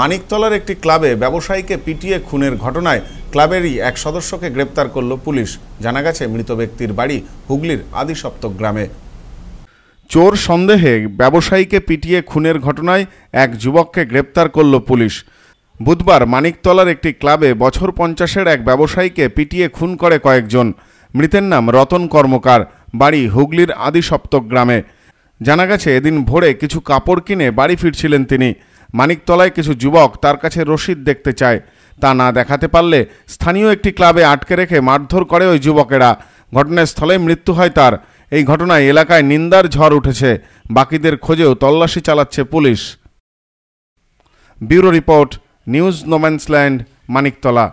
মানিকতলার একটি ক্লাবে ব্যবসায়ীকে পিটিয়ে খুনের ঘটনায় ক্লাবেরই এক সদস্যকে গ্রেপ্তার করল পুলিশ জানা গেছে মৃত ব্যক্তির বাড়ি হুগলির আদিসপ্ত গ্রামে চোর সন্দেহে ব্যবসায়ীকে পিটিয়ে খুনের ঘটনায় এক যুবককে গ্রেপ্তার করল পুলিশ বুধবার মানিকতলার একটি ক্লাবে বছর পঞ্চাশের এক ব্যবসায়ীকে পিটিয়ে খুন করে কয়েকজন মৃতের নাম রতন কর্মকার বাড়ি হুগলির আদিসপ্ত গ্রামে জানা গেছে এদিন ভোরে কিছু কাপড় কিনে বাড়ি ফিরছিলেন তিনি মানিকতলায় কিছু যুবক তার কাছে রশিদ দেখতে চায় তা না দেখাতে পারলে স্থানীয় একটি ক্লাবে আটকে রেখে মারধর করে ওই যুবকেরা ঘটনাস্থলে মৃত্যু হয় তার এই ঘটনায় এলাকায় নিন্দার ঝড় উঠেছে বাকিদের খোঁজেও তল্লাশি চালাচ্ছে police bureau report news no man's land Maniktala